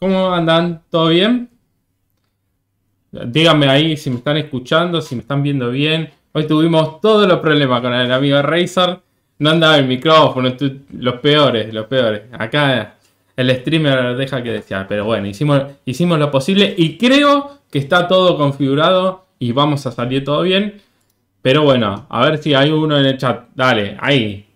¿Cómo andan? ¿Todo bien? Díganme ahí si me están escuchando, si me están viendo bien. Hoy tuvimos todos los problemas con el amigo Razer. No andaba el micrófono, los peores, los peores. Acá el streamer deja que desear, pero bueno, hicimos, hicimos lo posible y creo que está todo configurado y vamos a salir todo bien. Pero bueno, a ver si hay uno en el chat. Dale, ahí.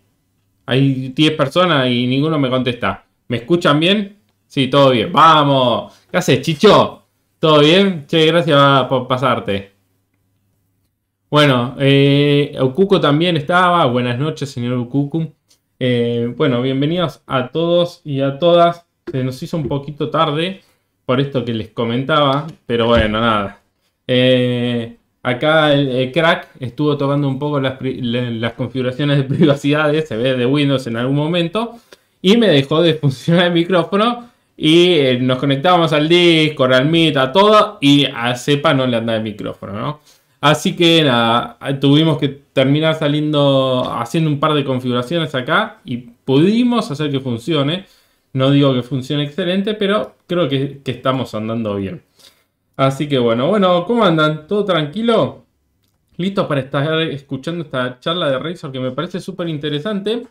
Hay 10 personas y ninguno me contesta. ¿Me escuchan bien? Sí, todo bien. ¡Vamos! ¿Qué haces, Chicho? ¿Todo bien? Che, gracias por pasarte. Bueno, eh, también estaba. Buenas noches, señor Ukuku. Eh, bueno, bienvenidos a todos y a todas. Se nos hizo un poquito tarde por esto que les comentaba, pero bueno, nada. Eh, acá el, crack estuvo tocando un poco las, configuraciones de privacidad de ve de Windows en algún momento y me dejó de funcionar el micrófono y eh, nos conectábamos al Discord, al Meet, a todo. Y a Cepa no le andaba el micrófono, ¿no? Así que nada, tuvimos que terminar saliendo, haciendo un par de configuraciones acá y pudimos hacer que funcione. No digo que funcione excelente, pero creo que, estamos andando bien. Así que bueno, bueno, ¿cómo andan? ¿Todo tranquilo? ¿Listos para estar escuchando esta charla de Razor que me parece súper interesante?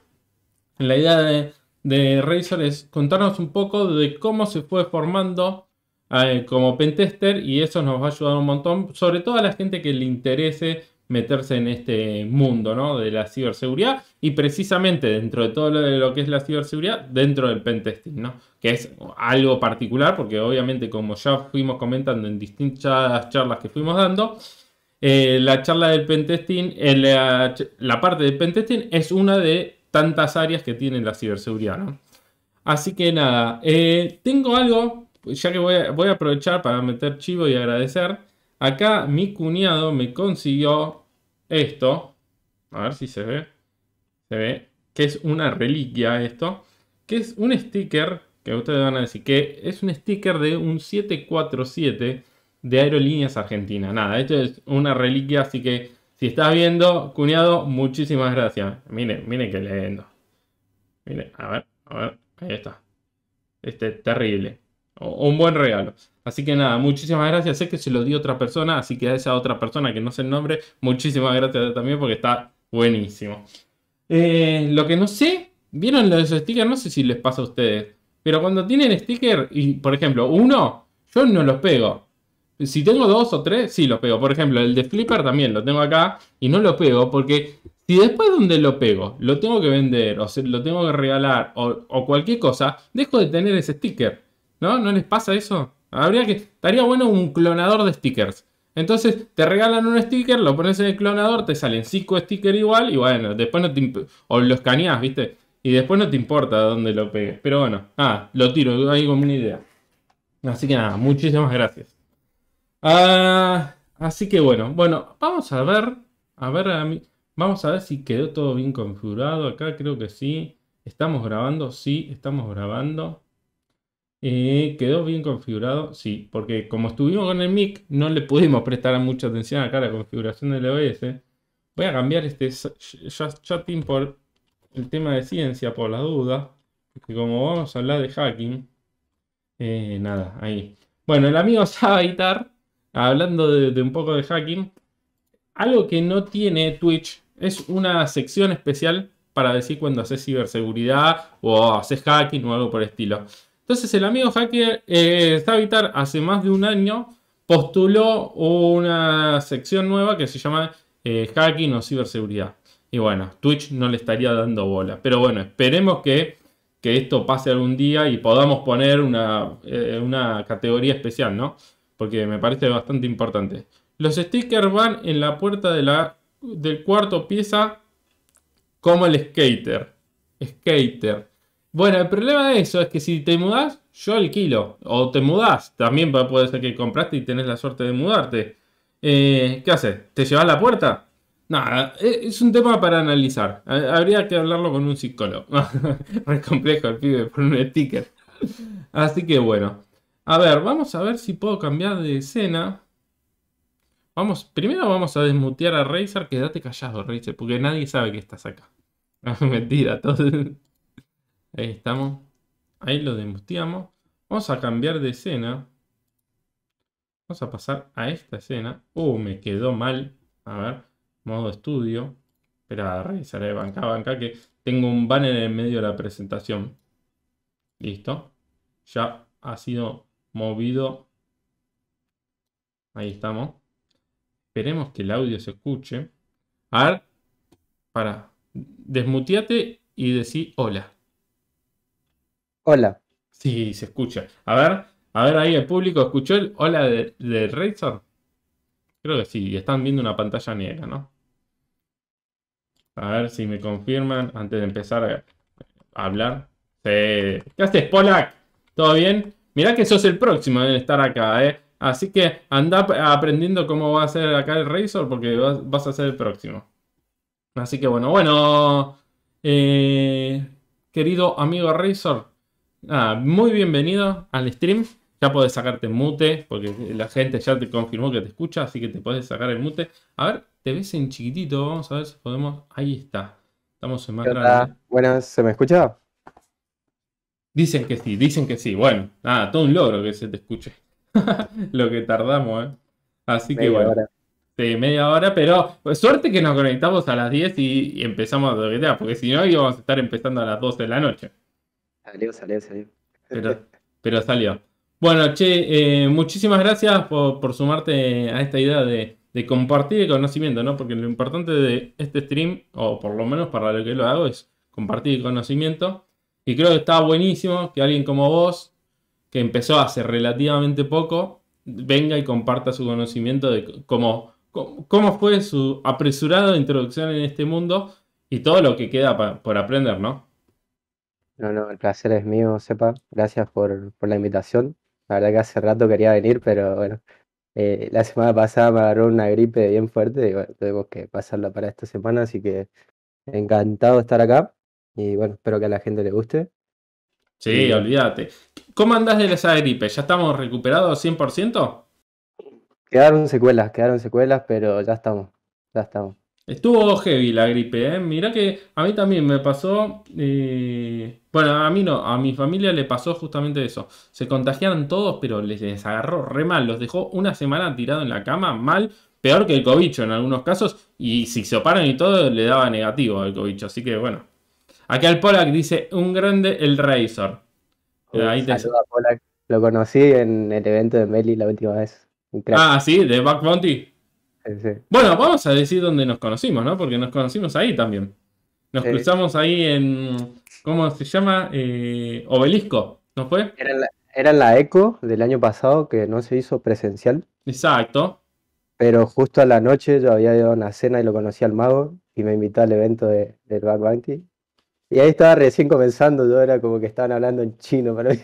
La idea de de Razor es contarnos un poco de cómo se fue formando eh, como pentester y eso nos va a ayudar un montón, sobre todo a la gente que le interese meterse en este mundo de la ciberseguridad y precisamente dentro de todo lo que es la ciberseguridad, dentro del pentesting, ¿no? que es algo particular porque obviamente como ya fuimos comentando en distintas charlas que fuimos dando, eh, la charla del pentesting, eh, la, la parte del pentesting es una de tantas áreas que tiene la ciberseguridad, ¿no? Así que nada, eh, tengo algo, ya que voy a, voy a, aprovechar para meter chivo y agradecer. Acá mi cuñado me consiguió esto, a ver si se ve, se ve, que es una reliquia esto, que es un sticker, que ustedes van a decir, que es un sticker de un 747 de Aerolíneas Argentina. Nada, esto es una reliquia, así que si estás viendo, cuñado, muchísimas gracias. Miren, miren qué leyendo. Miren, a ver, a ver, ahí está. Este, terrible. un buen regalo. Así que nada, muchísimas gracias. Sé que se lo di otra persona, así que a esa otra persona que no sé el nombre, muchísimas gracias también porque está buenísimo. Eh, lo que no sé, ¿vieron lo de esos stickers? No sé si les pasa a ustedes. Pero cuando tienen sticker, y por ejemplo, uno, yo no los pego. Si tengo dos o tres, sí lo pego. Por ejemplo, el de Flipper también lo tengo acá y no lo pego porque si después donde lo pego lo tengo que vender o lo tengo que regalar o, cualquier cosa, dejo de tener ese sticker. ¿No? ¿No les pasa eso? Habría que... Estaría bueno un clonador de stickers. Entonces te regalan un sticker, lo pones en el clonador, te salen cinco stickers igual y bueno, después no te... O lo escaneas, ¿viste? Y después no te importa dónde lo pegues. Pero bueno, ah, lo tiro, ahí con una idea. Así que nada, muchísimas gracias. Ah, así que bueno, bueno, vamos a ver. A ver, vamos a ver si quedó todo bien configurado. Acá creo que sí. ¿Estamos grabando? Sí, estamos grabando. Eh, ¿Quedó bien configurado? Sí, porque como estuvimos con el mic, no le pudimos prestar mucha atención acá a la configuración del OS Voy a cambiar este chatting por el tema de ciencia, por la duda. Porque como vamos a hablar de hacking, eh, nada, ahí. Bueno, el amigo sabe hablando de, un poco de hacking, algo que no tiene Twitch es una sección especial para decir cuando haces ciberseguridad o haces hacking o algo por el estilo. Entonces el amigo hacker eh, hace más de un año postuló una sección nueva que se llama eh, hacking o ciberseguridad. Y bueno, Twitch no le estaría dando bola. Pero bueno, esperemos que, esto pase algún día y podamos poner una, eh, una categoría especial, ¿no? porque me parece bastante importante. Los stickers van en la puerta de la, del cuarto pieza como el skater. Skater. Bueno, el problema de eso es que si te mudás, yo alquilo. O te mudás. También puede ser que compraste y tenés la suerte de mudarte. Eh, ¿Qué haces? ¿Te llevas la puerta? Nada, e, es un tema para analizar. Habría que hablarlo con un psicólogo. Re complejo el pibe por un sticker. Así que bueno. A ver, vamos a ver si puedo cambiar de escena. Vamos, primero vamos a desmutear a Razer. Quédate callado, Razer, porque nadie sabe que estás acá. Mentira, Ahí estamos. Ahí lo desmuteamos. Vamos a cambiar de escena. Vamos a pasar a esta escena. Uh, me quedó mal. A ver, modo estudio. Espera, Razer, eh, banca, banca, que tengo un banner en medio de la presentación. Listo. Ya ha sido movido. Ahí estamos. Esperemos que el audio se escuche. A ver, para, desmuteate y decí hola. Hola. Sí, se escucha. A ver, a ver ahí el público, ¿escuchó el hola de, de Razor? Creo que sí, están viendo una pantalla negra, ¿no? A ver si me confirman antes de empezar a hablar. ¿Qué haces, Polak? ¿Todo bien? Mirá que sos el próximo en estar acá, ¿eh? Así que anda aprendiendo cómo va a ser acá el Razor porque vas, a ser el próximo. Así que bueno, bueno, eh, querido amigo Razor, muy bienvenido al stream. Ya podés sacarte mute porque la gente ya te confirmó que te escucha, así que te podés sacar el mute. A ver, te ves en chiquitito, vamos a ver si podemos. Ahí está, estamos en más grande. Buenas, ¿se me escucha? Dicen que sí, dicen que sí. Bueno, todo un logro que se te escuche. Lo que tardamos, ¿eh? Así que bueno. media hora, pero pues, suerte que nos conectamos a las 10 y, empezamos a sea, porque si no íbamos a estar empezando a las 12 de la noche. Salió, salió, salió. Pero, pero salió. Bueno, che, eh, muchísimas gracias por, sumarte a esta idea de, de, compartir el conocimiento, ¿no? Porque lo importante de este stream, o por lo menos para lo que lo hago, es compartir el conocimiento. Y creo que está buenísimo que alguien como vos, que empezó hace relativamente poco, venga y comparta su conocimiento de cómo, cómo fue su apresurada introducción en este mundo y todo lo que queda por aprender, ¿no? No, no, el placer es mío, Sepa. Gracias por, la invitación. La verdad que hace rato quería venir, pero bueno, eh, la semana pasada me agarró una gripe bien fuerte y bueno, tuvimos que pasarlo para esta semana, así que encantado de estar acá. Y bueno, espero que a la gente le guste. Sí, olvídate. ¿Cómo andás de esa gripe? ¿Ya estamos recuperados 100%? Quedaron secuelas, quedaron secuelas, pero ya estamos, ya estamos. Estuvo heavy la gripe, ¿eh? Mirá que a mí también me pasó. Eh, bueno, a mí no, a mi familia le pasó justamente eso. Se contagiaron todos, pero les, agarró re mal. Los dejó una semana tirado en la cama, mal, peor que el cobicho en algunos casos. Y si se oparan y todo, le daba negativo al cobicho. Así que bueno, Aquí al Polak dice, un grande el Razor. Uh, ahí Lo conocí en el evento de Meli la última vez. Ah, sí, de Back Bounty. Bueno, vamos a decir dónde nos conocimos, ¿no? Porque nos conocimos ahí también. Nos cruzamos ahí en. ¿Cómo se llama? Eh, obelisco, ¿no fue? Era la, la ECO del año pasado que no se hizo presencial. Exacto. Pero justo a la noche yo había ido a una cena y lo conocí al mago y me invitó al evento de, del Back Bounty y ahí estaba recién comenzando, yo era como que estaban hablando en chino para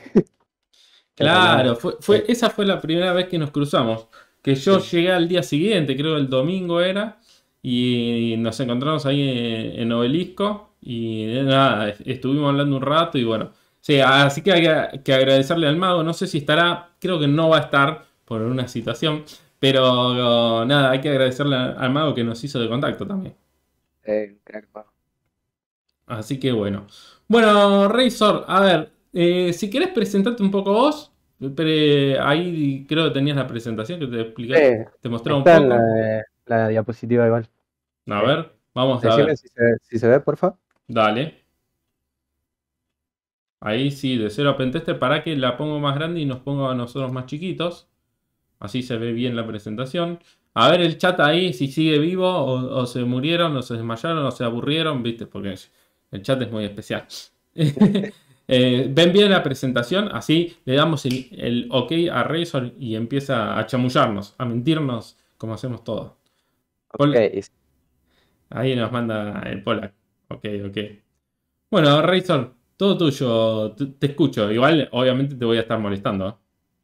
Claro, fue, esa fue la primera vez que nos cruzamos. Que yo llegué al día siguiente, creo que el domingo era, y nos encontramos ahí en, Obelisco. Y nada, estuvimos hablando un rato y bueno. Sí, así que hay que, agradecerle al mago. No sé si estará, creo que no va a estar por una situación, pero nada, hay que agradecerle al mago que nos hizo de contacto también. Eh, Así que bueno. Bueno, Razor, a ver, eh, si querés presentarte un poco vos, ahí creo que tenías la presentación que te expliqué, te un poco. La, diapositiva igual. A ver, vamos a ver. Si se, ve, por favor. Dale. Ahí sí, de cero a Pentester, para que la pongo más grande y nos ponga a nosotros más chiquitos. Así se ve bien la presentación. A ver el chat ahí, si sigue vivo o, o se murieron o se desmayaron o se aburrieron, viste, porque el chat es muy especial. Eh, ven bien la presentación, así le damos el, OK a Razor y empieza a chamullarnos, a mentirnos, como hacemos todos. Ahí nos manda el Polak. Ok, ok. Bueno, Razor, todo tuyo, te escucho. Igual, obviamente, te voy a estar molestando.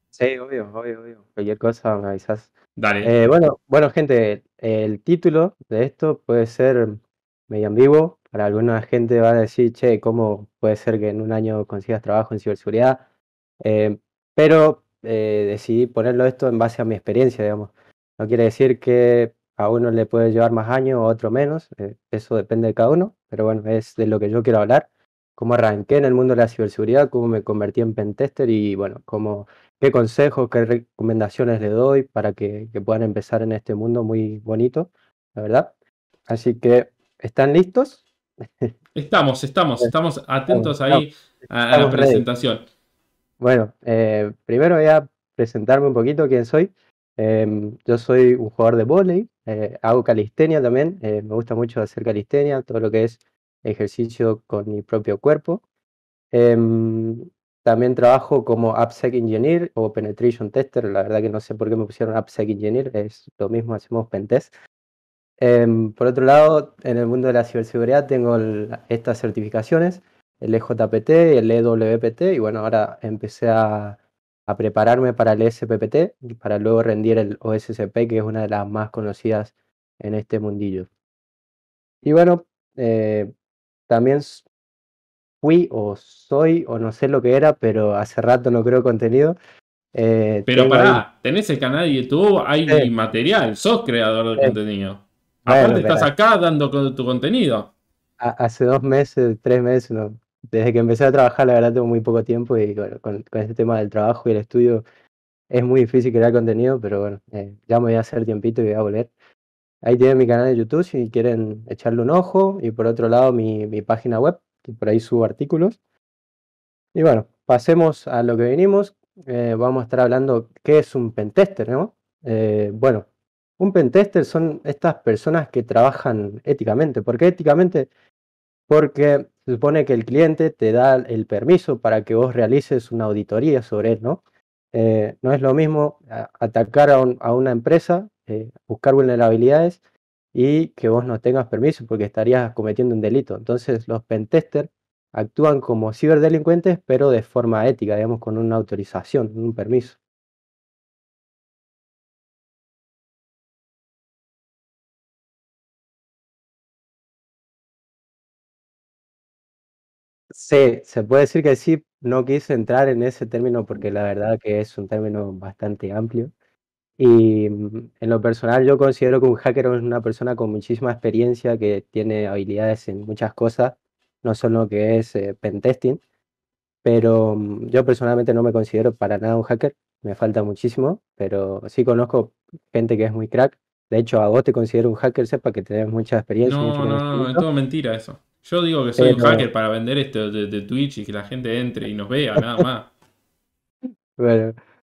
Sí, obvio, obvio, obvio. Cualquier cosa me avisas. Dale. Eh, bueno, bueno, gente, el título de esto puede ser medio vivo para alguna gente va a decir, che, ¿cómo puede ser que en un año consigas trabajo en ciberseguridad? Eh, pero eh, decidí ponerlo esto en base a mi experiencia, digamos. No quiere decir que a uno le puede llevar más años o otro menos, eh, eso depende de cada uno, pero bueno, es de lo que yo quiero hablar, cómo arranqué en el mundo de la ciberseguridad, cómo me convertí en pentester y bueno, cómo, qué consejos, qué recomendaciones le doy para que, que puedan empezar en este mundo muy bonito, la verdad. Así que, ¿están listos? Estamos, estamos, estamos atentos ahí a, la presentación. Bueno, eh, primero voy a presentarme un poquito quién soy. Em, yo soy un jugador de volei, eh, hago calistenia también, eh, me gusta mucho hacer calistenia, todo lo que es ejercicio con mi propio cuerpo. Em, también trabajo como AppSec Engineer o Penetration Tester, la verdad que no sé por qué me pusieron AppSec Engineer, es lo mismo, hacemos pentest. Em, por otro lado, en el mundo de la ciberseguridad tengo estas certificaciones, el EJPT, y el EWPT, y bueno, ahora empecé a, prepararme para el e SPPT, para luego rendir el OSCP, que es una de las más conocidas en este mundillo. Y bueno, eh, también fui o soy o no sé lo que era, pero hace rato no creo contenido. Eh, pero para tenés el canal de YouTube, hay el material, sos creador de contenido. Aparte estás acá dando con tu contenido. Hace dos meses, tres meses, desde que empecé a trabajar, la verdad tengo muy poco tiempo y bueno, con, este tema del trabajo y el estudio es muy difícil crear contenido, pero bueno, eh, ya me voy a hacer tiempito y voy a volver. Ahí tienen mi canal de YouTube si quieren echarle un ojo y por otro lado mi, página web, que por ahí subo artículos. Y bueno, pasemos a lo que vinimos. Eh, vamos a estar hablando qué es un pentester, ¿no? Eh, bueno, un pentester son estas personas que trabajan éticamente. ¿Por qué éticamente? Porque supone que el cliente te da el permiso para que vos realices una auditoría sobre él, ¿no? Eh, no es lo mismo atacar a, una empresa, eh, buscar vulnerabilidades y que vos no tengas permiso porque estarías cometiendo un delito. Entonces los pentester actúan como ciberdelincuentes, pero de forma ética, digamos, con una autorización, un permiso. se puede decir que sí, no quise entrar en ese término porque la verdad que es un término bastante amplio. Y mm, en lo personal yo considero que un hacker es una persona con muchísima experiencia, que tiene habilidades en muchas cosas, no solo que es eh, pentesting, pero mm, yo personalmente no me considero para nada un hacker, me falta muchísimo, pero sí conozco gente que es muy crack. De hecho, a vos te considero un hacker, sepa que tenés mucha experiencia. No, no, no, es todo mentira eso. Yo digo que soy eh, un hacker para vender esto de, Twitch y que la gente entre y nos vea, nada más. bueno,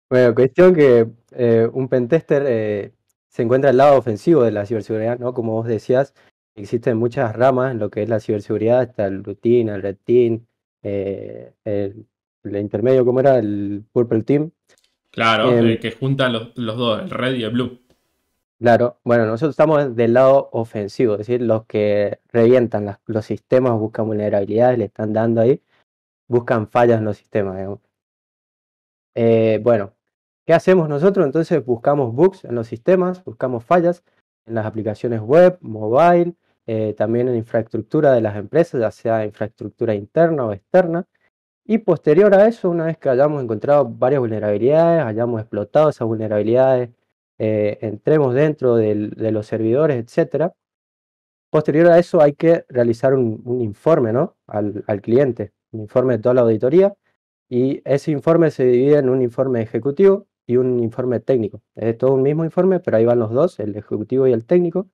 bueno, cuestión que eh, un pentester eh, se encuentra al lado ofensivo de la ciberseguridad, ¿no? Como vos decías, existen muchas ramas en lo que es la ciberseguridad, está el blue el red team, el, intermedio, ¿cómo era? El purple team. Claro, em, el que junta los, los dos, el red y el blue. Claro, bueno, nosotros estamos del lado ofensivo, es decir, los que revientan los sistemas, buscan vulnerabilidades, le están dando ahí, buscan fallas en los sistemas, eh, bueno, ¿qué hacemos nosotros? Entonces buscamos bugs en los sistemas, buscamos fallas en las aplicaciones web, mobile, eh, también en infraestructura de las empresas, ya sea infraestructura interna o externa. Y posterior a eso, una vez que hayamos encontrado varias vulnerabilidades, hayamos explotado esas vulnerabilidades, eh, entremos dentro de los servidores, etcétera. Posterior a eso hay que realizar un, informe ¿no? al, cliente, un informe de toda la auditoría y ese informe se divide en un informe ejecutivo y un informe técnico. Es todo un mismo informe, pero ahí van los dos, el ejecutivo y el técnico.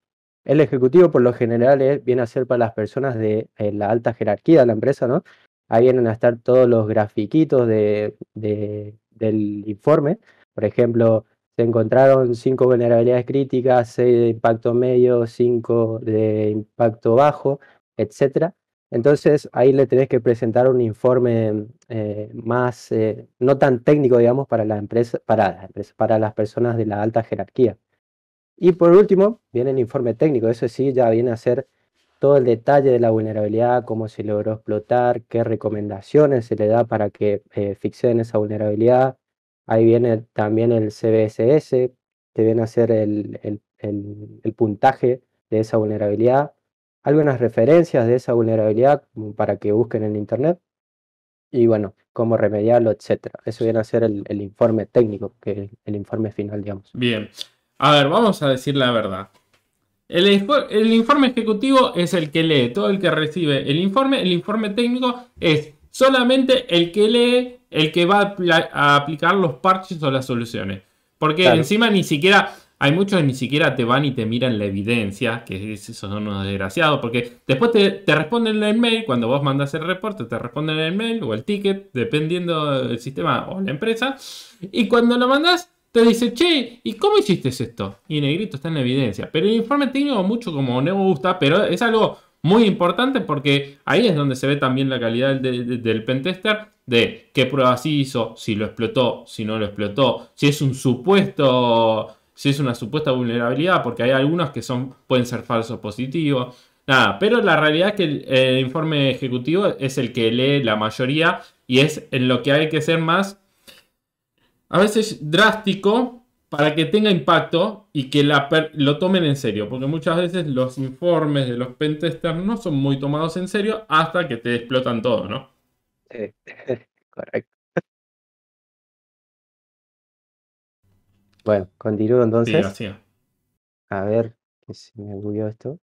El ejecutivo por lo general viene a ser para las personas de eh, la alta jerarquía de la empresa, ¿no? Ahí vienen a estar todos los grafiquitos del informe, por ejemplo, se encontraron cinco vulnerabilidades críticas, seis de impacto medio, cinco de impacto bajo, etc. Entonces ahí le tenés que presentar un informe eh, más, eh, no tan técnico, digamos, para, para las para las personas de la alta jerarquía. Y por último, viene el informe técnico, eso sí, ya viene a ser todo el detalle de la vulnerabilidad, cómo se logró explotar, qué recomendaciones se le da para que eh, fixen esa vulnerabilidad, Ahí viene también el CBSS, que viene a ser el, puntaje de esa vulnerabilidad. Algunas referencias de esa vulnerabilidad para que busquen en Internet. Y bueno, cómo remediarlo, etcétera. Eso viene a ser el, informe técnico, que el informe final, digamos. Bien. A ver, vamos a decir la verdad. El, el, informe ejecutivo es el que lee, todo el que recibe el informe. El informe técnico es solamente el que lee, el que va a, aplicar los parches o las soluciones. Porque encima ni siquiera, hay muchos que ni siquiera te van y te miran la evidencia, que esos son unos desgraciados, porque después te, responden el mail, cuando vos mandas el reporte, te responden el mail o el ticket, dependiendo del sistema o la empresa, y cuando lo mandas, te dice, che, ¿y cómo hiciste esto? Y en negrito está en la evidencia. Pero el informe técnico mucho como no me gusta, pero es algo muy importante porque ahí es donde se ve también la calidad del pentester de qué pruebas hizo, si lo explotó, si no lo explotó, si es un supuesto, si es una supuesta vulnerabilidad, porque hay algunos que son, pueden ser falsos positivos. Nada, pero la realidad es que el informe ejecutivo es el que lee la mayoría y es en lo que hay que ser más, a veces drástico, para que tenga impacto y que la lo tomen en serio, porque muchas veces los informes de los pentesters no son muy tomados en serio hasta que te explotan todo, ¿no? Sí, correcto. Bueno, continúo entonces. Gracias. A ver, que se me bugueó esto.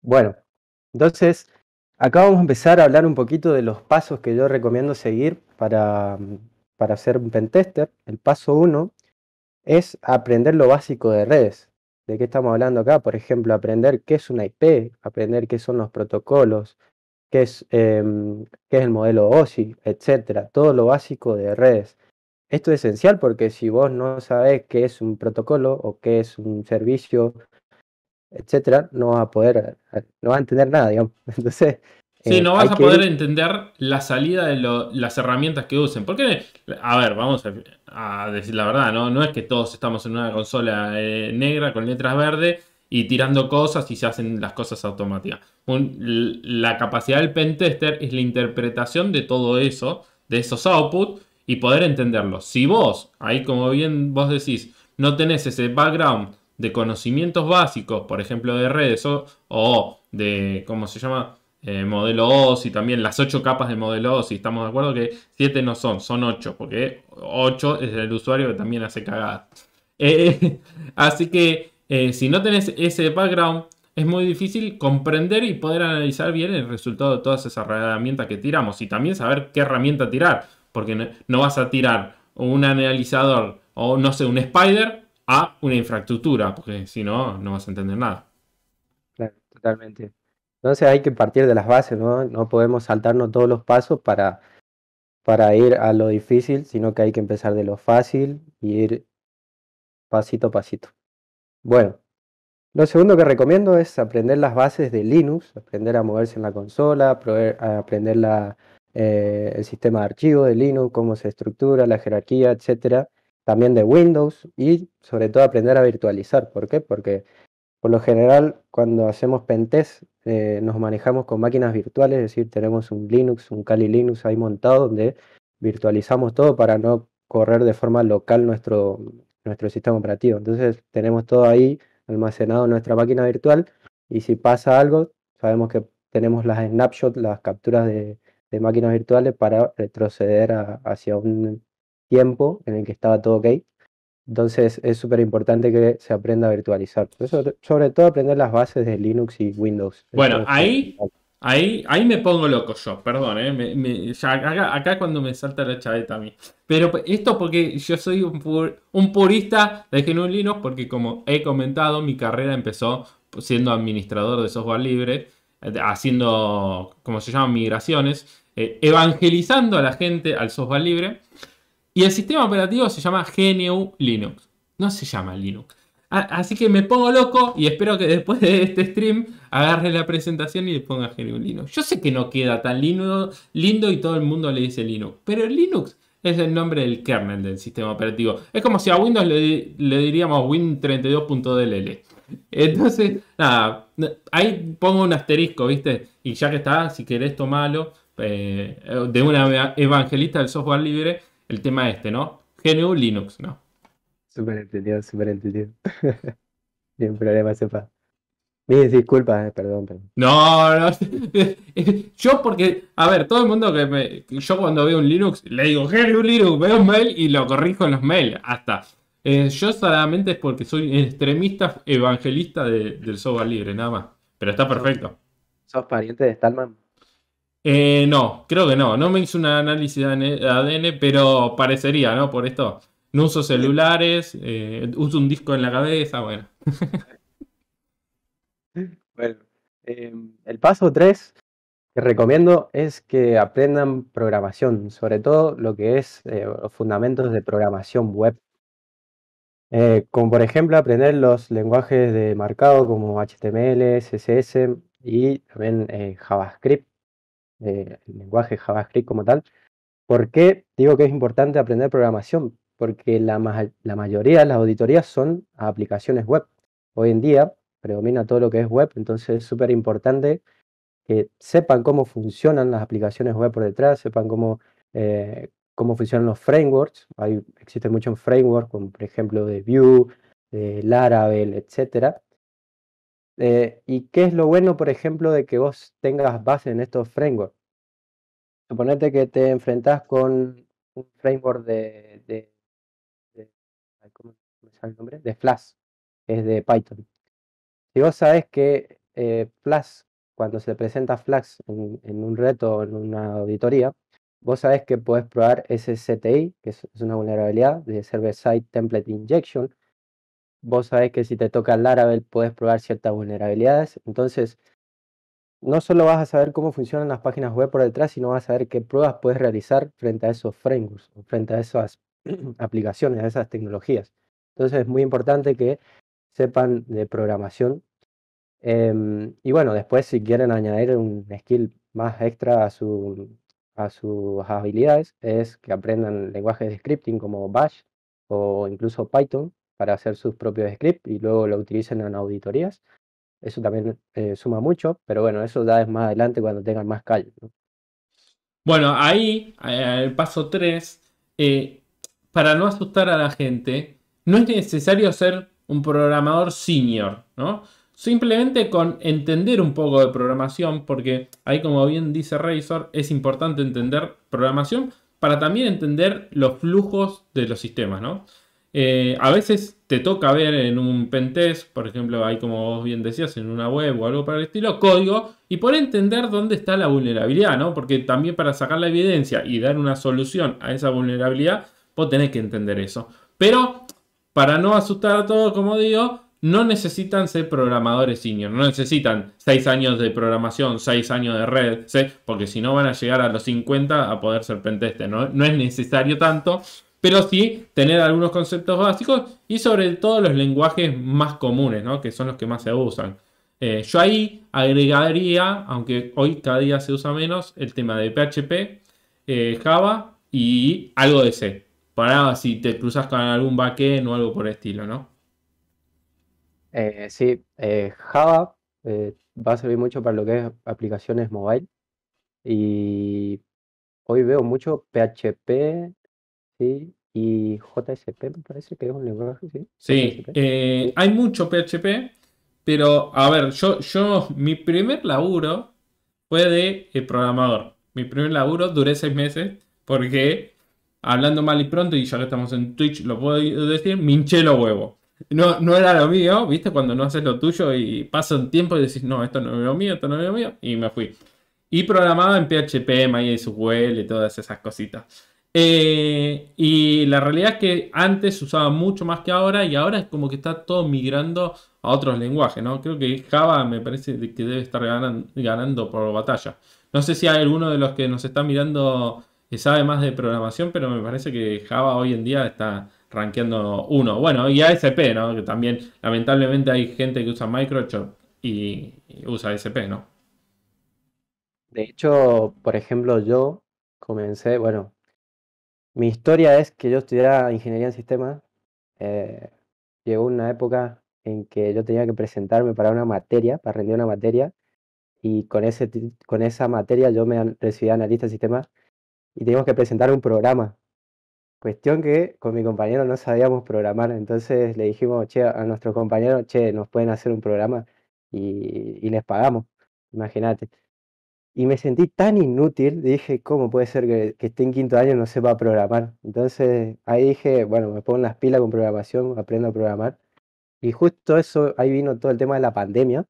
Bueno, entonces acá vamos a empezar a hablar un poquito de los pasos que yo recomiendo seguir para para ser un pentester, el paso uno es aprender lo básico de redes. ¿De qué estamos hablando acá? Por ejemplo, aprender qué es una IP, aprender qué son los protocolos, qué es, em, es el modelo OSI, etcétera. Todo lo básico de redes. Esto es esencial porque si vos no sabés qué es un protocolo o qué es un servicio, etcétera, no vas a poder, no vas a entender nada, digamos. Entonces, Sí, eh, no vas a poder entender la salida de las herramientas que usen. Porque, a ver, vamos a, decir la verdad, ¿no? No es que todos estamos en una consola eh, negra con letras verdes y tirando cosas y se hacen las cosas automáticas. la capacidad del pentester es la interpretación de todo eso, de esos outputs y poder entenderlos. Si vos, ahí como bien vos decís, no tenés ese background de conocimientos básicos, por ejemplo, de redes o de, ¿cómo se llama? Eh, modelo modelo y también las 8 capas de modelo y estamos de acuerdo que 7 no son, son 8, porque 8 es el usuario que también hace cagadas. Eh, eh, así que si no tenés ese background, es muy difícil comprender y poder analizar bien el resultado de todas esas herramientas que tiramos y también saber qué herramienta tirar, porque no, vas a tirar un analizador o no sé, un spider a una infraestructura, porque si no, no vas a entender nada. Claro, totalmente. Entonces hay que partir de las bases, ¿no? No podemos saltarnos todos los pasos para, para ir a lo difícil, sino que hay que empezar de lo fácil y ir pasito a pasito. Bueno, lo segundo que recomiendo es aprender las bases de Linux, aprender a moverse en la consola, aprender eh, el sistema de archivo de Linux, cómo se estructura, la jerarquía, etcétera. También de Windows y sobre todo aprender a virtualizar. ¿Por qué? Porque por lo general, cuando hacemos pentest, eh, nos manejamos con máquinas virtuales, es decir, tenemos un Linux, un Kali Linux ahí montado donde virtualizamos todo para no correr de forma local nuestro, nuestro sistema operativo. Entonces, tenemos todo ahí almacenado en nuestra máquina virtual y si pasa algo, sabemos que tenemos las snapshots, las capturas de, máquinas virtuales para retroceder hacia un tiempo en el que estaba todo ok entonces es súper importante que se aprenda a virtualizar. Eso, sobre todo aprender las bases de Linux y Windows. Bueno, ahí, ahí, ahí me pongo loco yo, perdón, ¿eh? acá, cuando me salta la chaveta a mí. Pero esto porque yo soy un, un purista de GNU Linux porque como he comentado, mi carrera empezó siendo administrador de software libre, eh, haciendo, como se llaman migraciones, eh, evangelizando a la gente al software libre. Y el sistema operativo se llama GNU Linux. No se llama Linux. Así que me pongo loco y espero que después de este stream agarre la presentación y le ponga GNU Linux. Yo sé que no queda tan lindo, y todo el mundo le dice Linux, pero Linux es el nombre del kernel del sistema operativo. Es como si a Windows le, diríamos Win32.dll. Entonces, nada, ahí pongo un asterisco, ¿viste? Y ya que está, si querés tomarlo, eh, de una evangelista del software libre, el tema este, ¿no? GNU Linux, ¿no? Súper entendido, súper entendido. Sin problema, sepa. Mis disculpas, eh, perdón, No, no. yo porque, a ver, todo el mundo que me... Yo cuando veo un Linux, le digo, GNU Linux, veo un mail y lo corrijo en los mails. Hasta. Eh, yo solamente es porque soy extremista evangelista del software libre, nada más. Pero está perfecto. ¿Sos, sos pariente de Stallman? Eh, no, creo que no. No me hice un análisis de ADN, pero parecería, ¿no? Por esto. No uso celulares, eh, uso un disco en la cabeza, bueno. bueno, em, el paso 3 que recomiendo es que aprendan programación, sobre todo lo que es eh, los fundamentos de programación web. como por ejemplo aprender los lenguajes de marcado como HTML, CSS y también JavaScript el lenguaje JavaScript como tal. ¿Por qué digo que es importante aprender programación? Porque la, mayoría de las auditorías son a aplicaciones web. Hoy en día predomina todo lo que es web, entonces es súper importante que sepan cómo funcionan las aplicaciones web por detrás, sepan cómo, eh, cómo funcionan los frameworks. Hay, existen muchos frameworks, como por ejemplo de Vue, de Laravel, etcétera, eh, ¿Y qué es lo bueno, por ejemplo, de que vos tengas base en estos frameworks? Suponete que te enfrentás con un framework de, el nombre? De Flash, es de Python. Si vos sabés que eh, Flash, cuando se presenta Flash en, un reto o en una auditoría, vos sabes que puedes probar SCTI, que es, es una vulnerabilidad de Server-Side Template Injection, vos sabés que si te toca el Laravel puedes probar ciertas vulnerabilidades. Entonces, no solo vas a saber cómo funcionan las páginas web por detrás, sino vas a saber qué pruebas puedes realizar frente a esos frameworks, frente a esas aplicaciones, a esas tecnologías. Entonces, es muy importante que sepan de programación. Em, y bueno, después si quieren añadir un skill más extra a, su, a sus habilidades, es que aprendan lenguajes de scripting como Bash o incluso Python para hacer sus propios scripts y luego lo utilicen en auditorías. Eso también eh, suma mucho, pero bueno, eso da es más adelante cuando tengan más callo. Bueno, ahí, el paso 3, eh, para no asustar a la gente, no es necesario ser un programador senior, ¿no? Simplemente con entender un poco de programación, porque ahí como bien dice Razor, es importante entender programación para también entender los flujos de los sistemas, ¿no? Eh, a veces te toca ver en un pentest, por ejemplo, hay como vos bien decías, en una web o algo para el estilo, código, y por entender dónde está la vulnerabilidad, ¿no? Porque también para sacar la evidencia y dar una solución a esa vulnerabilidad, vos tenés que entender eso. Pero, para no asustar a todos, como digo, no necesitan ser programadores senior, no necesitan 6 años de programación, seis años de red, porque si no van a llegar a los 50 a poder ser pentester, ¿no? no es necesario tanto pero sí tener algunos conceptos básicos y sobre todo los lenguajes más comunes, ¿no? que son los que más se usan. Eh, yo ahí agregaría, aunque hoy cada día se usa menos, el tema de PHP, eh, Java y algo de C. Para si te cruzas con algún backend o algo por el estilo, ¿no? Eh, sí, Java va a servir mucho para lo que es aplicaciones mobile. Y hoy veo mucho PHP ¿sí? Y JSP me parece que es un lenguaje, ¿sí? Sí, eh, hay mucho PHP, pero a ver, yo, yo mi primer laburo fue de eh, programador. Mi primer laburo duré seis meses porque, hablando mal y pronto, y ya que estamos en Twitch, lo puedo decir, minché los huevos. No, no era lo mío, ¿viste? Cuando no haces lo tuyo y pasa un tiempo y decís, no, esto no es lo mío, esto no es lo mío, y me fui. Y programaba en PHP, MySQL y todas esas cositas. Eh, y la realidad es que antes se usaba mucho más que ahora y ahora es como que está todo migrando a otros lenguajes, ¿no? Creo que Java me parece que debe estar ganando, por batalla. No sé si hay alguno de los que nos está mirando que sabe más de programación, pero me parece que Java hoy en día está rankeando uno. Bueno, y ASP, ¿no? Que también lamentablemente hay gente que usa Microsoft y, y usa ASP, ¿no? De hecho, por ejemplo, yo comencé, bueno, mi historia es que yo estudié ingeniería en sistemas. Eh, llegó una época en que yo tenía que presentarme para una materia, para rendir una materia, y con, ese, con esa materia yo me recibí analista de sistemas y teníamos que presentar un programa. Cuestión que con mi compañero no sabíamos programar, entonces le dijimos a nuestro compañero, che, nos pueden hacer un programa y les pagamos, imagínate y me sentí tan inútil, dije, ¿cómo puede ser que, que, esté en quinto año y no sepa programar? Entonces ahí dije, bueno, me pongo las pilas con programación, aprendo a programar. Y justo eso, ahí vino todo el tema de la pandemia.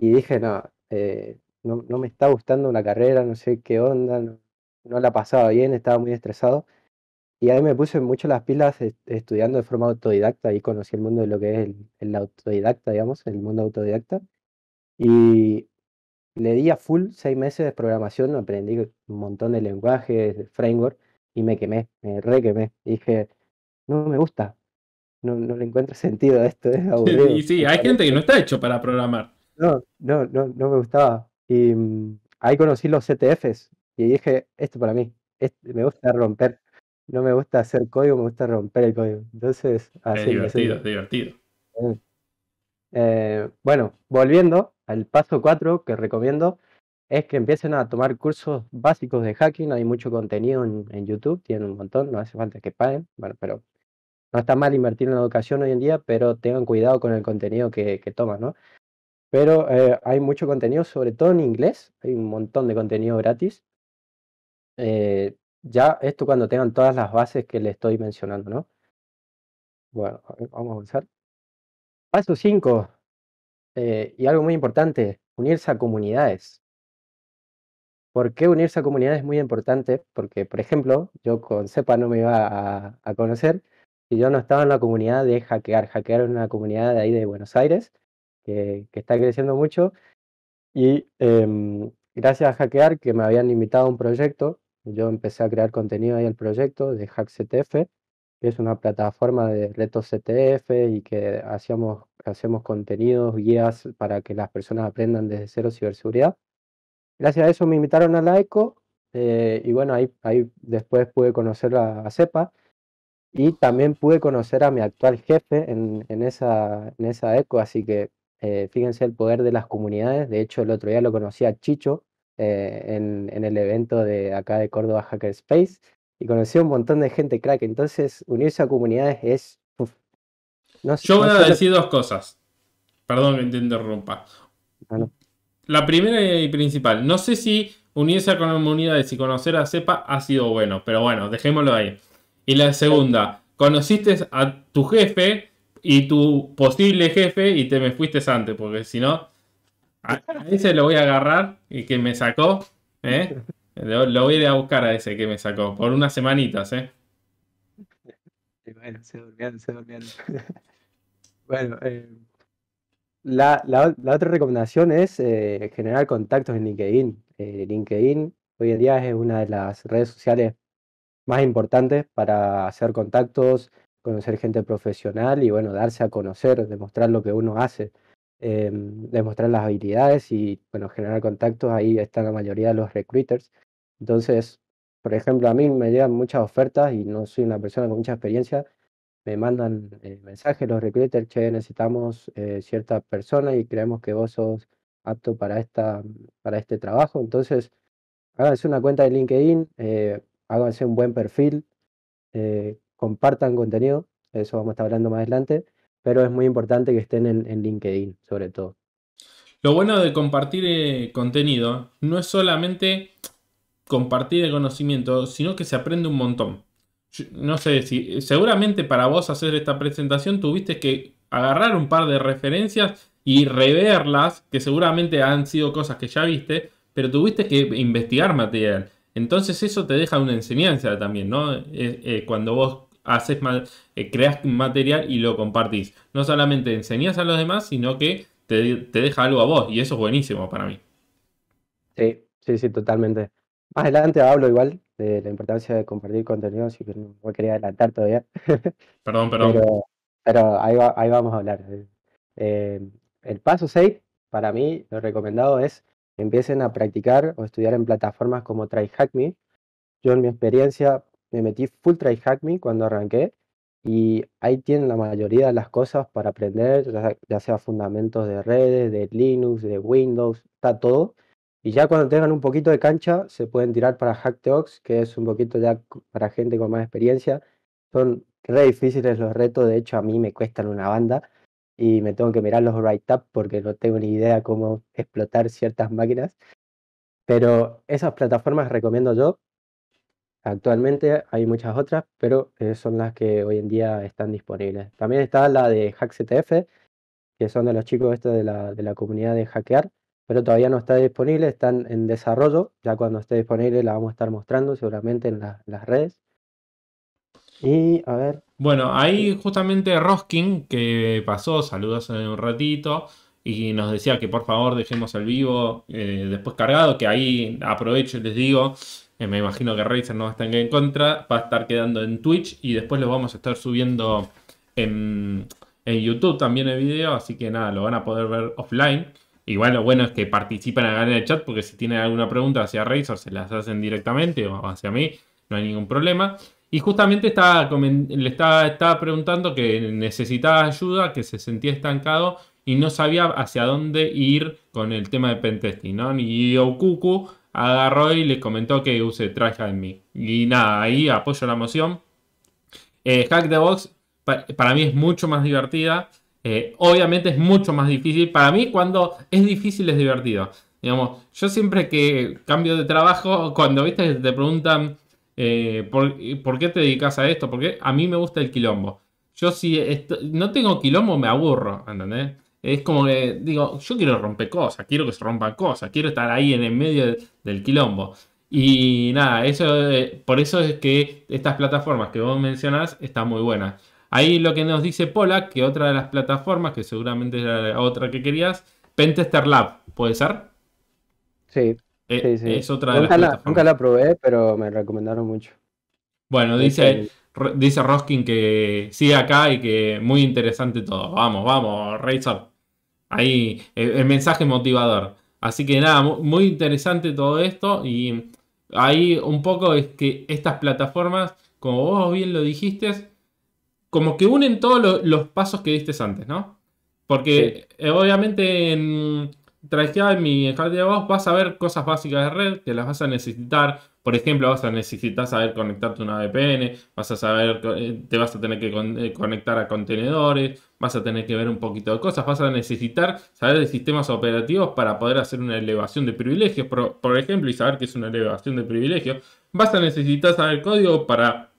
Y dije, no, eh, no, me está gustando una carrera, no sé qué onda, no, la la pasaba bien, estaba muy estresado. Y ahí me puse mucho las pilas estudiando de forma autodidacta, y conocí el mundo de lo que es el, el autodidacta, digamos, el mundo autodidacta. Y le di a full seis meses de programación, aprendí un montón de lenguajes, de framework, y me quemé, me re quemé. Dije, no me gusta, no, le encuentro sentido a esto, es aburrido. Y sí, hay gente que no está hecho para programar. No, no, no, no me gustaba. Y mm, ahí conocí los CTFs y dije, esto para mí, me gusta romper. No me gusta hacer código, me gusta romper el código. Entonces, así. Es divertido, es divertido. Eh, bueno, volviendo, el paso 4 que recomiendo es que empiecen a tomar cursos básicos de hacking. Hay mucho contenido en, YouTube, tienen un montón, no hace falta que paguen. Bueno, pero no está mal invertir en la educación hoy en día, pero tengan cuidado con el contenido que, toman, ¿no? Pero eh, hay mucho contenido, sobre todo en inglés, hay un montón de contenido gratis. Eh, ya esto cuando tengan todas las bases que les estoy mencionando, ¿no? Bueno, vamos a avanzar. Paso 5, eh, y algo muy importante, unirse a comunidades. ¿Por qué unirse a comunidades es muy importante? Porque, por ejemplo, yo con CEPA no me iba a, conocer y yo no estaba en la comunidad de hackear. Hackear es una comunidad de ahí de Buenos Aires que, está creciendo mucho. Y em, gracias a hackear, que me habían invitado a un proyecto, yo empecé a crear contenido ahí al proyecto de HackCTF, que es una plataforma de retos CTF y que hacíamos hacemos contenidos, guías para que las personas aprendan desde cero ciberseguridad. Gracias a eso me invitaron a la ECO eh, y bueno, ahí, ahí después pude conocer a, CEPA y también pude conocer a mi actual jefe en, esa, en esa ECO, así que eh, fíjense el poder de las comunidades. De hecho, el otro día lo conocí a Chicho eh, en, en, el evento de acá de Córdoba Hackerspace y conocí a un montón de gente crack. Entonces, unirse a comunidades es yo voy a decir dos cosas. Perdón que te interrumpa. Ah, la primera y principal. No sé si unirse a comunidades y conocer a CEPA ha sido bueno, pero bueno, dejémoslo ahí. Y la segunda, conociste a tu jefe y tu posible jefe y te me fuiste antes, porque si no, a ese lo voy a agarrar y que me sacó, ¿eh? Lo, voy a ir a buscar a ese que me sacó, por unas semanitas, ¿eh? bueno, se durmieron, se durmieron. Bueno, eh, la, otra recomendación es eh, generar contactos en LinkedIn. Eh, LinkedIn hoy en día es una de las redes sociales más importantes para hacer contactos, conocer gente profesional y bueno, darse a conocer, demostrar lo que uno hace, em, demostrar las habilidades y bueno, generar contactos. Ahí están la mayoría de los recruiters. Entonces, por ejemplo, a mí me llegan muchas ofertas y no soy una persona con mucha experiencia me mandan eh, mensajes los recruiters, che, necesitamos eh, cierta persona y creemos que vos sos apto para, esta, para este trabajo. Entonces, háganse una cuenta de LinkedIn, eh, háganse un buen perfil, compartan contenido, eso vamos a estar hablando más adelante, pero es muy importante que estén en LinkedIn, sobre todo. Lo bueno de compartir contenido no es solamente compartir el conocimiento, sino que se aprende un montón no sé si seguramente para vos hacer esta presentación tuviste que agarrar un par de referencias y reverlas, que seguramente han sido cosas que ya viste, pero tuviste que investigar material. Entonces eso te deja una enseñanza también, ¿no? Eh, eh, cuando vos haces mal eh, creas material y lo compartís. No solamente enseñas a los demás, sino que te, te deja algo a vos y eso es buenísimo para mí. Sí, sí, sí, totalmente. Más adelante hablo igual de la importancia de compartir contenido, así que no quería adelantar todavía. Perdón, perdón. Pero, pero ahí, vamos a hablar. Eh, el paso 6, para mí, lo recomendado es empiecen a practicar o estudiar en plataformas como TryHackMe. Yo en mi experiencia me metí full TryHackMe cuando arranqué y ahí tienen la mayoría de las cosas para aprender, ya sea fundamentos de redes, de Linux, de Windows, está todo y ya cuando tengan un poquito de cancha, se pueden tirar para Hack que es un poquito ya para gente con más experiencia. Son re difíciles los retos, de hecho a mí me cuestan una banda y me tengo que mirar los write-up porque no tengo ni idea cómo explotar ciertas máquinas. Pero esas plataformas recomiendo yo. Actualmente hay muchas otras, pero eh, son las que hoy en día están disponibles. También está la de HackCTF, que son de los chicos de la, de la comunidad de hackear, pero todavía no está disponible, están en desarrollo. Ya cuando esté disponible la vamos a estar mostrando seguramente en las redes. Y a ver. Bueno, ahí justamente Roskin, que pasó, saludos en un ratito, y nos decía que por favor dejemos el vivo eh, después cargado, que ahí aprovecho y les digo, eh, me imagino que Razer no va a estar en contra, va a estar quedando en Twitch y después lo vamos a estar subiendo en, en YouTube también el video, así que nada, lo van a poder ver offline. Igual lo bueno es que participan la en el chat porque si tienen alguna pregunta hacia Razor se las hacen directamente o hacia mí, no hay ningún problema. Y justamente estaba, le estaba, estaba preguntando que necesitaba ayuda, que se sentía estancado y no sabía hacia dónde ir con el tema de pentesting, ¿no? Y Okuku agarró y le comentó que use en Me. Y nada, ahí apoyo la moción. Eh, Hack the Box para mí es mucho más divertida. Eh, obviamente es mucho más difícil. Para mí, cuando es difícil es divertido. Digamos, yo siempre que cambio de trabajo, cuando viste te preguntan eh, ¿por, qué te dedicas a esto, porque a mí me gusta el quilombo. Yo si no tengo quilombo me aburro, ¿entendés? Es como que digo, yo quiero romper cosas, quiero que se rompan cosas, quiero estar ahí en el medio del quilombo. Y nada, eso eh, por eso es que estas plataformas que vos mencionás están muy buenas. Ahí lo que nos dice Pola, que otra de las plataformas, que seguramente era otra que querías, Pentester Lab, ¿puede ser? Eh, sí. sí, Es otra de nunca las la, plataformas. Nunca la probé, pero me recomendaron mucho. Bueno, dice, Roskin que sigue acá y que muy interesante todo. Vamos, vamos, Razor, Ahí, e-, el, mensaje motivador. Así que nada, muy interesante todo esto y ahí un poco es que estas plataformas, como vos bien lo dijiste, como que unen todos los pasos que diste antes, ¿no? Porque eh, obviamente en mi y de Hardware vas a ver cosas básicas de red que las vas a necesitar. Por ejemplo, vas a necesitar saber conectarte a una VPN, vas a saber, eh, te vas a tener que eh, conectar a contenedores, vas a tener que ver un poquito de cosas, vas a necesitar saber de sistemas operativos para poder hacer una elevación de privilegios, por, por ejemplo, y saber que es una elevación de privilegios. Vas a necesitar saber código para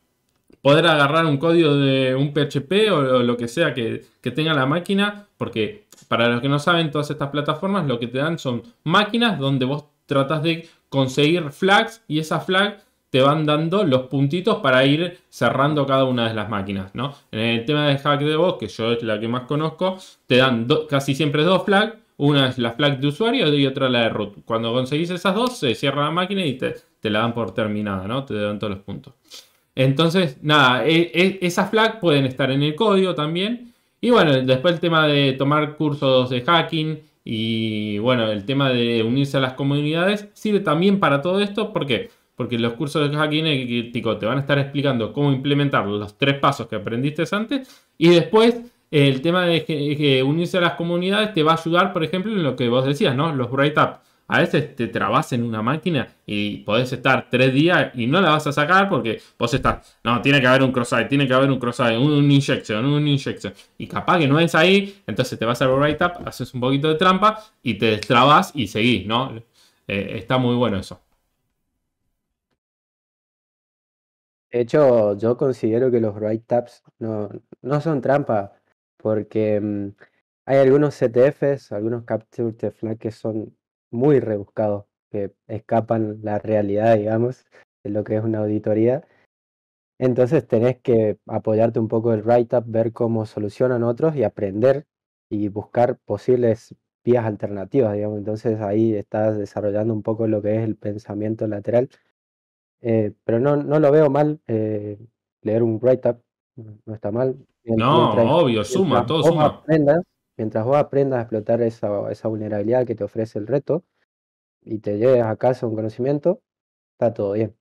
poder agarrar un código de un PHP o lo que sea que, tenga la máquina, porque para los que no saben, todas estas plataformas lo que te dan son máquinas donde vos tratas de conseguir flags y esas flags te van dando los puntitos para ir cerrando cada una de las máquinas, ¿no? En el tema de voz, que yo es la que más conozco, te dan casi siempre dos flags, una es la flag de usuario y otra la de root. Cuando conseguís esas dos, se cierra la máquina y te, te la dan por terminada, ¿no? Te dan todos los puntos. Entonces, nada, e, e, esas flags pueden estar en el código también. Y bueno, después el tema de tomar cursos de hacking y bueno, el tema de unirse a las comunidades sirve también para todo esto. ¿Por qué? Porque los cursos de hacking eh, te van a estar explicando cómo implementar los tres pasos que aprendiste antes. Y después el tema de eh, unirse a las comunidades te va a ayudar, por ejemplo, en lo que vos decías, ¿no? Los write-up a veces te trabas en una máquina y podés estar tres días y no la vas a sacar porque vos estás, no, tiene que haber un cross tiene que haber un cross un, un, injection, un injection. Y capaz que no es ahí, entonces te vas al write up, haces un poquito de trampa y te destrabas y seguís, ¿no? Eh, está muy bueno eso. De hecho, yo considero que los write taps no, no son trampa, porque mm, hay algunos CTFs, algunos capture the flag que son muy rebuscados que escapan la realidad, digamos, de lo que es una auditoría. Entonces tenés que apoyarte un poco el write-up, ver cómo solucionan otros y aprender y buscar posibles vías alternativas, digamos. Entonces ahí estás desarrollando un poco lo que es el pensamiento lateral. Eh, pero no, no lo veo mal eh, leer un write-up, no está mal. no, obvio, suma, todo suma mientras vos aprendas a explotar esa, vulnerabilidad que te ofrece el reto y te lleves a casa un conocimiento, está todo bien.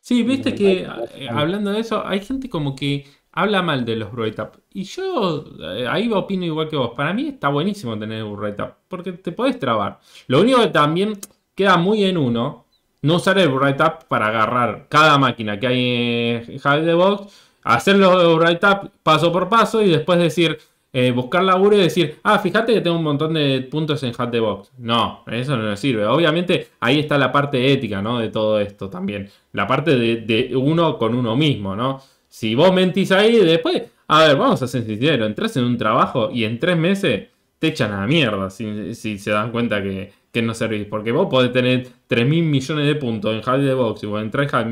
Sí, viste que eh, hablando de eso, hay gente como que habla mal de los write up. Y yo eh, ahí opino igual que vos. Para mí está buenísimo tener un write up porque te podés trabar. Lo único que también queda muy en uno, no usar el write up para agarrar cada máquina que hay en Hive Box, hacer los write up paso por paso y después decir, eh, buscar laburo y decir, ah, fíjate que tengo un montón de puntos en Hat de Box. No, eso no nos sirve. Obviamente ahí está la parte ética, ¿no? De todo esto también. La parte de, uno con uno mismo, ¿no? Si vos mentís ahí, después, a ver, vamos a ser sinceros, entras en un trabajo y en tres meses te echan a la mierda si, se dan cuenta que, que no servís. Porque vos podés tener 3 mil millones de puntos en Hat de Box y vos entras en Hat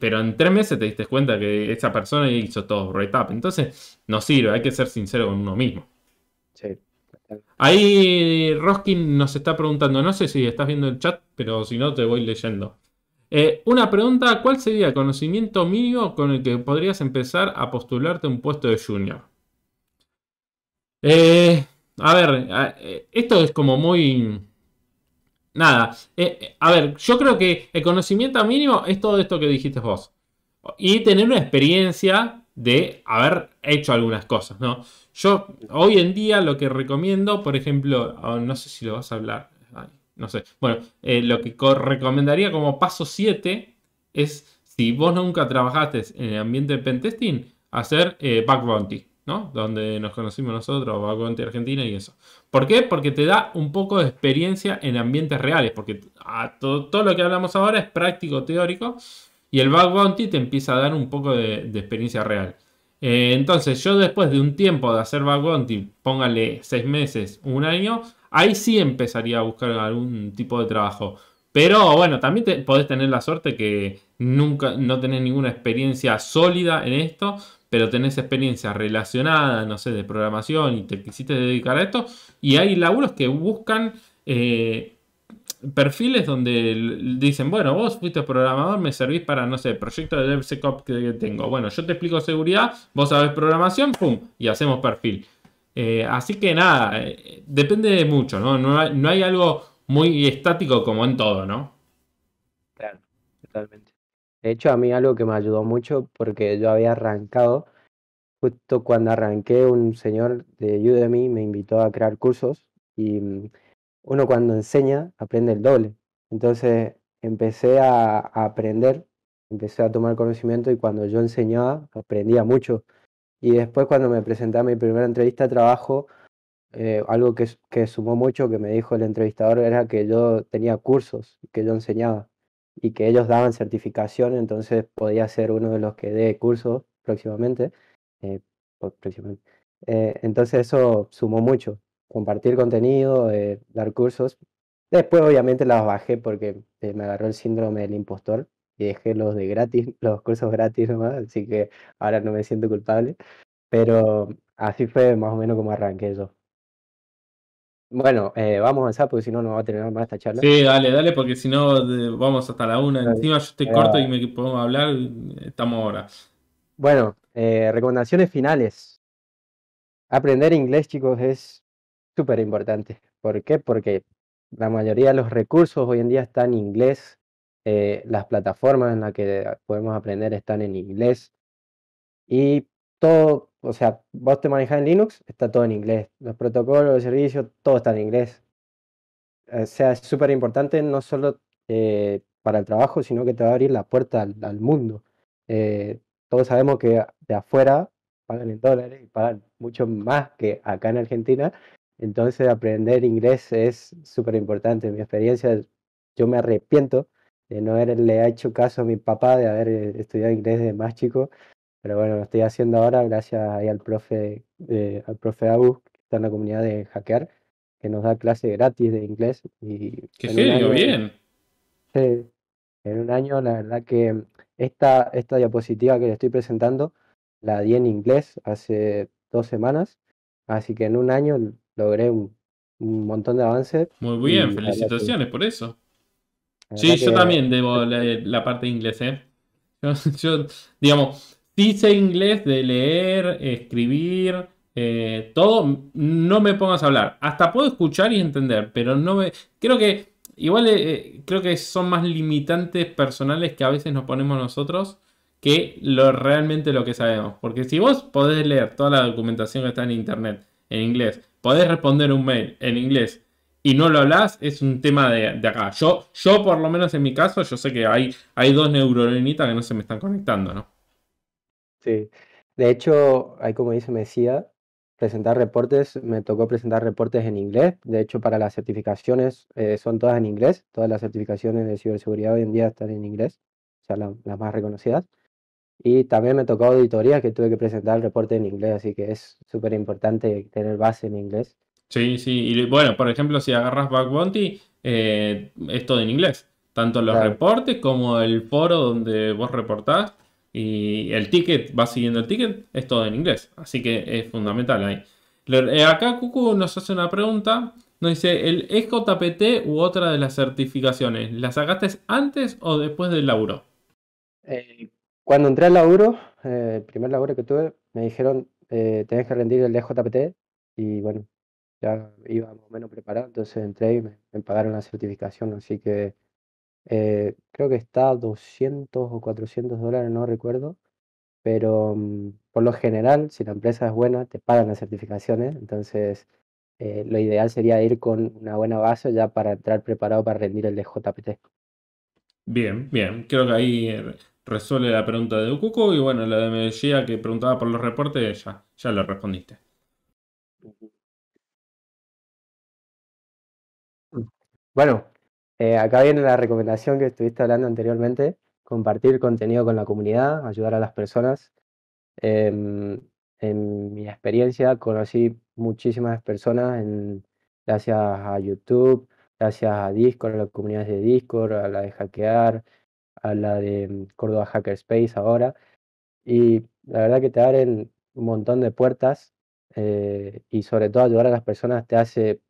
pero en tres meses te diste cuenta que esa persona hizo todo retap. Entonces, no sirve, hay que ser sincero con uno mismo. Sí. Ahí Roskin nos está preguntando, no sé si estás viendo el chat, pero si no te voy leyendo. Eh, una pregunta, ¿cuál sería el conocimiento mío con el que podrías empezar a postularte un puesto de junior? Eh, a ver, eh, esto es como muy nada. Eh, a ver, yo creo que el conocimiento mínimo es todo esto que dijiste vos. Y tener una experiencia de haber hecho algunas cosas, ¿no? Yo hoy en día lo que recomiendo, por ejemplo, oh, no sé si lo vas a hablar, no sé, bueno, eh, lo que recomendaría como paso 7 es, si vos nunca trabajaste en el ambiente de pentesting, hacer eh, bounty. ¿no? Donde nos conocimos nosotros, Bounty Argentina y eso. ¿Por qué? Porque te da un poco de experiencia en ambientes reales, porque todo, lo que hablamos ahora es práctico, teórico, y el Bug Bounty te empieza a dar un poco de, experiencia real. Eh, entonces, yo después de un tiempo de hacer Bug Bounty, póngale seis meses, un año, ahí sí empezaría a buscar algún tipo de trabajo. Pero bueno, también te, podés tener la suerte que nunca no tenés ninguna experiencia sólida en esto, pero tenés experiencia relacionada, no sé, de programación y te quisiste dedicar a esto. Y hay laburos que buscan eh, perfiles donde dicen, bueno, vos fuiste programador, me servís para, no sé, proyecto de DevSecOps que tengo. Bueno, yo te explico seguridad, vos sabés programación, ¡pum! Y hacemos perfil. Eh, así que nada, eh, depende de mucho, ¿no? no hay algo muy estático como en todo, ¿no? Claro, totalmente. De hecho, a mí algo que me ayudó mucho porque yo había arrancado, justo cuando arranqué, un señor de Udemy me invitó a crear cursos y mm, uno cuando enseña aprende el doble. Entonces empecé a, aprender, empecé a tomar conocimiento y cuando yo enseñaba aprendía mucho. Y después cuando me presenté a mi primera entrevista de trabajo, eh, algo que, que, sumó mucho que me dijo el entrevistador era que yo tenía cursos que yo enseñaba y que ellos daban certificación, entonces podía ser uno de los que dé cursos próximamente. Eh, eh, entonces eso sumó mucho, compartir contenido, eh, dar cursos. Después obviamente las bajé porque me agarró el síndrome del impostor y dejé los de gratis, los cursos gratis nomás, así que ahora no me siento culpable. Pero así fue más o menos como arranqué yo. Bueno, eh, vamos a avanzar porque si no, no va a terminar más esta charla. Sí, dale, dale, porque si no vamos hasta la una. Encima yo estoy corto y eh, me podemos hablar. Estamos horas. Bueno, eh, recomendaciones finales. Aprender inglés, chicos, es súper importante. ¿Por qué? Porque la mayoría de los recursos hoy en día están en inglés. las plataformas en las que podemos aprender están en inglés. Y todo, o sea, vos te manejás en Linux, está todo en inglés. Los protocolos, los servicios, todo está en inglés. O sea, es súper importante no solo eh, para el trabajo, sino que te va a abrir la puerta al, mundo. Eh, todos sabemos que de afuera pagan en dólares y pagan mucho más que acá en Argentina. Entonces, aprender inglés es súper importante. En mi experiencia, yo me arrepiento de no haberle hecho caso a mi papá de haber eh, estudiado inglés de más chico, pero bueno, lo estoy haciendo ahora gracias ahí al profe, eh, al profe que está en la comunidad de Hackear, que nos da clase gratis de inglés. Y ¡Qué genio, bien! Sí. en un año, la verdad que esta, esta diapositiva que le estoy presentando la di en inglés hace dos semanas, así que en un año logré un, montón de avances. Muy bien, felicitaciones por eso. Sí, yo también debo eh, la, parte de inglés, ¿eh? yo, digamos, Dice inglés de leer, escribir, eh, todo. No me pongas a hablar. Hasta puedo escuchar y entender, pero no me... Creo que... Igual eh, creo que son más limitantes personales que a veces nos ponemos nosotros que lo, realmente lo que sabemos. Porque si vos podés leer toda la documentación que está en internet en inglés, podés responder un mail en inglés y no lo hablas, es un tema de, acá. Yo, yo, por lo menos en mi caso, yo sé que hay, hay dos neuronitas que no se me están conectando, ¿no? Sí. De hecho, hay como dice Mesía, presentar reportes, me tocó presentar reportes en inglés. De hecho, para las certificaciones eh, son todas en inglés. Todas las certificaciones de ciberseguridad hoy en día están en inglés, o sea, las más reconocidas. Y también me tocó auditoría, que tuve que presentar el reporte en inglés, así que es súper importante tener base en inglés. Sí, sí. Y bueno, por ejemplo, si agarras Back Bounty, eh, es todo en inglés. Tanto los reportes como el foro donde vos reportás y el ticket va siguiendo el ticket, es todo en inglés. Así que es fundamental ahí. Eh, acá Cucu nos hace una pregunta. Nos dice, ¿el SJPT u otra de las certificaciones, la sacaste antes o después del laburo? Eh, cuando entré al laburo, eh, el primer laburo que tuve, me dijeron, eh, tenés que rendir el SJPT. Y bueno, ya iba o menos preparado, entonces entré y me, me pagaron la certificación. Así que eh, creo que está a 200 o 400 dólares, no recuerdo. Pero mm, por lo general, si la empresa es buena, te pagan las certificaciones. Entonces, eh, lo ideal sería ir con una buena base ya para entrar preparado para rendir el de JPT. Bien, bien. Creo que ahí eh, resuelve la pregunta de Ukuko y bueno, la de Medellín que preguntaba por los reportes, ya, ya le respondiste. Bueno, eh, acá viene la recomendación que estuviste hablando anteriormente, compartir contenido con la comunidad, ayudar a las personas. Em, en mi experiencia conocí muchísimas personas en, gracias a YouTube, gracias a Discord, a las comunidades de Discord, a la de Hackear, a la de mm, Córdoba Hackerspace ahora. Y la verdad que te abren un montón de puertas eh, y sobre todo ayudar a las personas te hace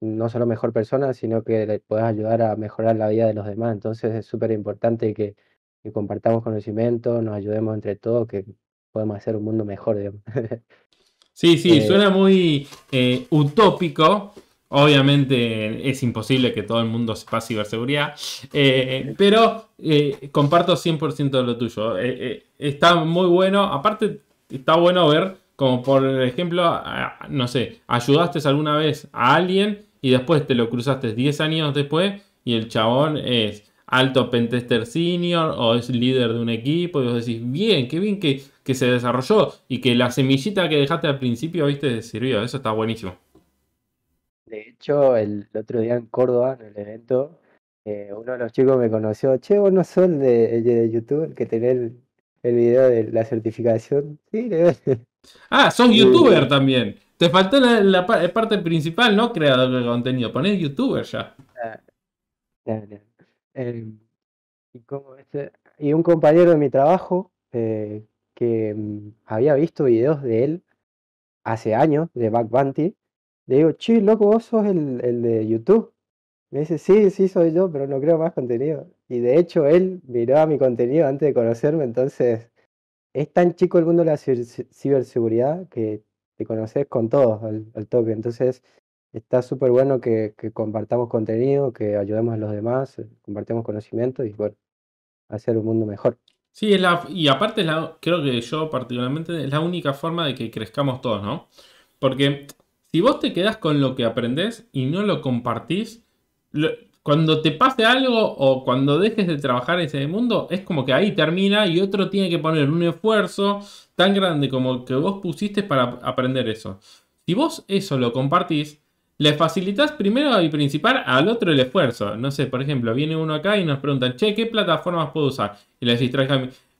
no solo mejor persona, sino que le puedas ayudar a mejorar la vida de los demás. Entonces es súper importante que, compartamos conocimiento, nos ayudemos entre todos, que podemos hacer un mundo mejor. Sí, sí, eh, suena muy eh, utópico. Obviamente es imposible que todo el mundo sepa ciberseguridad, eh, pero comparto 100% de lo tuyo. está muy bueno, aparte está bueno ver como por ejemplo, no sé, ayudaste alguna vez a alguien y después te lo cruzaste 10 años después y el chabón es alto pentester senior o es líder de un equipo y vos decís, bien, qué bien que, que se desarrolló y que la semillita que dejaste al principio, viste, sirvió, eso está buenísimo. De hecho, el otro día en Córdoba, en el evento, eh, uno de los chicos me conoció, che, vos no sos de, de YouTube, el que tenés el, video de la certificación. Ah, sos youtuber también. Te faltó la, parte principal, ¿no? Creador de contenido. Ponés youtuber ya. Ah, eh, este, y, un compañero de mi trabajo eh, que mm, había visto videos de él hace años, de Back Bounty, le digo, chi, loco, vos sos el, el de YouTube. Me dice, sí, sí, soy yo, pero no creo más contenido. Y de hecho, él miró a mi contenido antes de conocerme, entonces es tan chico el mundo de la ciberseguridad que te conoces con todos al, toque. Entonces, está súper bueno que, compartamos contenido, que ayudemos a los demás, eh, compartamos conocimiento y bueno, hacer un mundo mejor. Sí, es la, y aparte es la, creo que yo particularmente es la única forma de que crezcamos todos, ¿no? Porque si vos te quedás con lo que aprendés y no lo compartís, lo, cuando te pase algo o cuando dejes de trabajar en ese mundo, es como que ahí termina y otro tiene que poner un esfuerzo tan grande como el que vos pusiste para aprender eso. Si vos eso lo compartís, le facilitas primero y principal al otro el esfuerzo. No sé, por ejemplo, viene uno acá y nos pregunta, che, ¿qué plataformas puedo usar? Y le decís,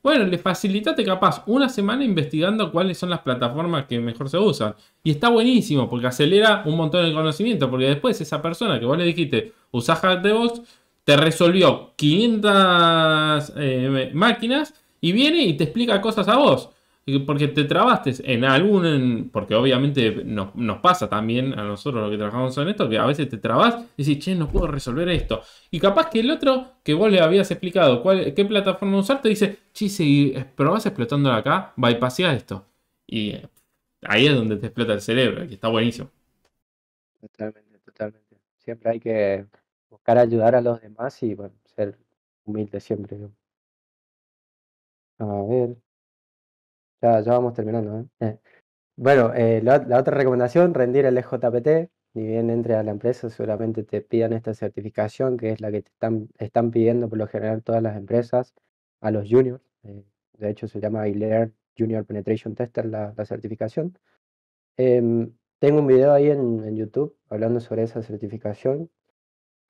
bueno, le facilitate capaz una semana investigando cuáles son las plataformas que mejor se usan. Y está buenísimo porque acelera un montón el conocimiento. Porque después esa persona que vos le dijiste, usa vos, te resolvió 500 eh, máquinas y viene y te explica cosas a vos porque te trabaste en algún, porque obviamente nos, pasa también a nosotros los que trabajamos en esto, que a veces te trabas y dices, che, no puedo resolver esto. Y capaz que el otro que vos le habías explicado qué plataforma usar, te dice, che, si probás explotándola acá, bypassea esto. Y eh, ahí es donde te explota el cerebro, que está buenísimo. Totalmente, totalmente. Siempre hay que buscar ayudar a los demás y ser humilde siempre. A ver, ya, vamos terminando. ¿eh? Eh, bueno, eh, la, otra recomendación, rendir el EJPT. Ni bien entre a la empresa, seguramente te pidan esta certificación, que es la que te están, pidiendo por lo general todas las empresas a los juniors. de hecho, se llama ILEAR Junior Penetration Tester la, certificación. Em, tengo un video ahí en YouTube hablando sobre esa certificación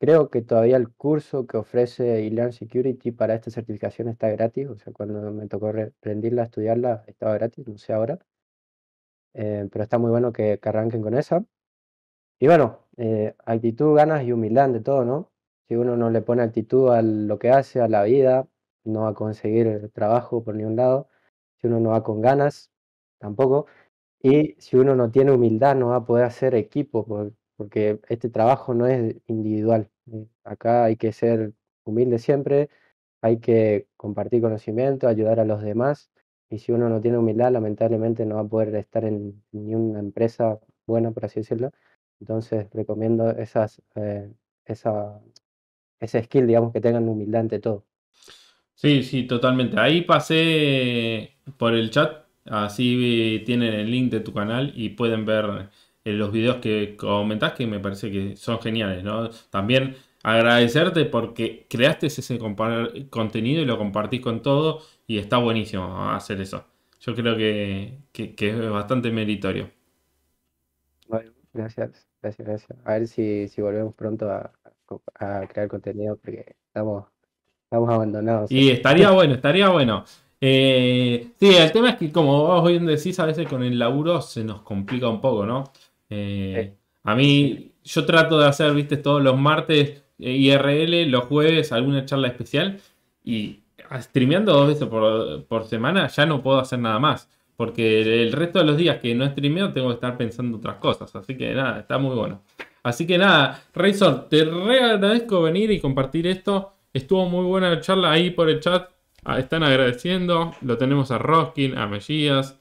Creo que todavía el curso que ofrece eLearn Security para esta certificación está gratis. O sea, cuando me tocó rendirla, estudiarla, estaba gratis, no sé ahora. Eh, pero está muy bueno que, arranquen con esa. Y bueno, eh, actitud, ganas y humildad de todo, ¿no? Si uno no le pone actitud a lo que hace, a la vida, no va a conseguir el trabajo por ningún lado. Si uno no va con ganas, tampoco. Y si uno no tiene humildad, no va a poder hacer equipo, porque porque este trabajo no es individual. Eh, acá hay que ser humilde siempre, hay que compartir conocimiento, ayudar a los demás, y si uno no tiene humildad, lamentablemente no va a poder estar en ninguna empresa buena, por así decirlo. Entonces recomiendo esas, eh, esa, ese skill, digamos, que tengan humildad ante todo. Sí, sí, totalmente. Ahí pasé por el chat, así eh, tienen el link de tu canal y pueden ver en los videos que comentás que me parece que son geniales, ¿no? También agradecerte porque creaste ese contenido y lo compartís con todo y está buenísimo hacer eso. Yo creo que, es bastante meritorio. gracias, gracias, gracias. A ver si, volvemos pronto a, crear contenido porque estamos, estamos abandonados. Y estaría bueno, estaría bueno. Eh, sí, el tema es que como vos bien decís, a veces con el laburo se nos complica un poco, ¿no? Eh, a mí, yo trato de hacer, viste, todos los martes eh, IRL, los jueves alguna charla especial y streameando dos veces por, semana ya no puedo hacer nada más. Porque el resto de los días que no streameo tengo que estar pensando otras cosas. Así que nada, está muy bueno. Así que nada, Razor, te re agradezco venir y compartir esto. Estuvo muy buena la charla ahí por el chat. Ah, están agradeciendo. Lo tenemos a Roskin, a Mellías.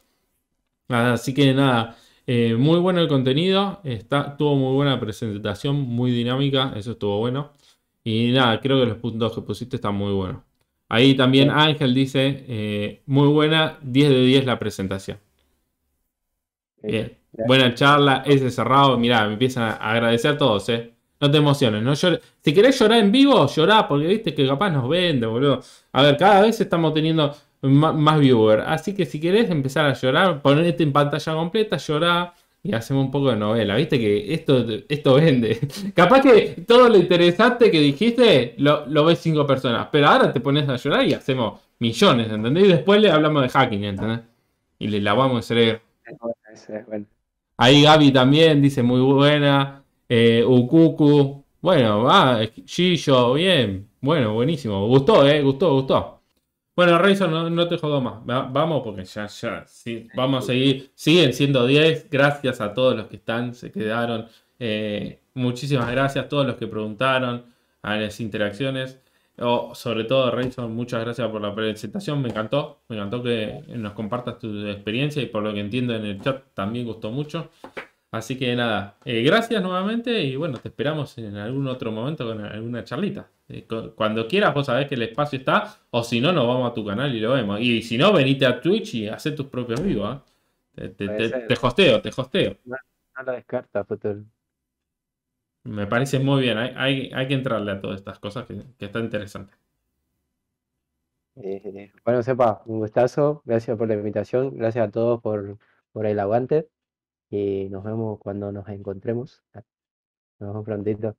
Así que nada, eh, muy bueno el contenido, está, tuvo muy buena presentación, muy dinámica, eso estuvo bueno. Y nada, creo que los puntos que pusiste están muy buenos. Ahí también Ángel dice, eh, muy buena, 10 de 10 la presentación. Bien, buena charla, ese cerrado, mirá, me empiezan a agradecer a todos, eh. No te emociones, no Si querés llorar en vivo, llorá, porque viste que capaz nos vende, boludo. A ver, cada vez estamos teniendo más viewer. Así que si querés empezar a llorar, ponete en pantalla completa, llorar y hacemos un poco de novela. Viste que esto, esto vende. Capaz que todo lo interesante que dijiste lo, lo ves cinco personas, pero ahora te pones a llorar y hacemos millones, ¿entendés? Y después le hablamos de hacking, ¿entendés? Y le lavamos el cerebro. Ahí Gaby también dice muy buena. Eh, Ukuku. Bueno, va, ah, bien. Bueno, buenísimo. Gustó, ¿eh? Gustó, gustó. Bueno, Rayson, no, te jodo más. vamos, porque ya, ya, sí, vamos a seguir. Siguen siendo 10. Gracias a todos los que están, se quedaron. Eh, muchísimas gracias a todos los que preguntaron, a las interacciones. o oh, sobre todo, Rayson, muchas gracias por la presentación. Me encantó. Me encantó que nos compartas tu experiencia y por lo que entiendo en el chat también gustó mucho. Así que nada, eh, gracias nuevamente y bueno, te esperamos en algún otro momento con alguna charlita. Eh, cuando quieras, vos sabés que el espacio está. O si no, nos vamos a tu canal y lo vemos. Y si no, venite a Twitch y haz tus propios vivos. ¿ah? Te, te, hosteo, te hosteo. No, la descarta, Me parece muy bien. Hay, que entrarle a todas estas cosas que, están está interesante. Eh, bueno, sepa, un gustazo. Gracias por la invitación. Gracias a todos por, por el aguante. Y nos vemos cuando nos encontremos. Nos vemos prontito.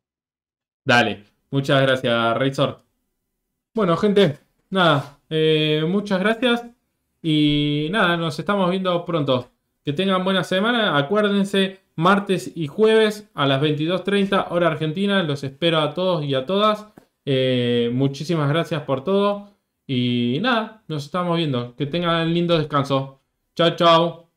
Dale. Muchas gracias, Razor. Bueno, gente, nada, eh, muchas gracias y nada, nos estamos viendo pronto. Que tengan buena semana, acuérdense, martes y jueves a las 22.30 hora argentina, los espero a todos y a todas. Eh, muchísimas gracias por todo y nada, nos estamos viendo. Que tengan lindo descanso. Chao, chao.